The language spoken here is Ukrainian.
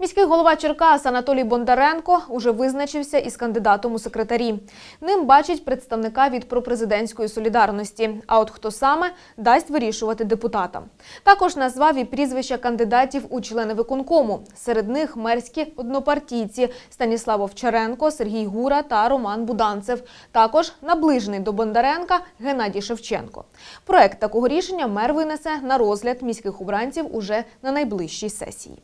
Міський голова Черкас Анатолій Бондаренко уже визначився із кандидатом у секретарі. Ним бачить представника від пропрезидентської солідарності. А от хто саме дасть вирішувати депутатам. Також назвав і прізвища кандидатів у члени виконкому. Серед них мерські однопартійці Станіслав Овчаренко, Сергій Гура та Роман Буданцев. Також наближений до Бондаренка Геннадій Шевченко. Проект такого рішення мер винесе на розгляд міських обранців уже на найближчій сесії.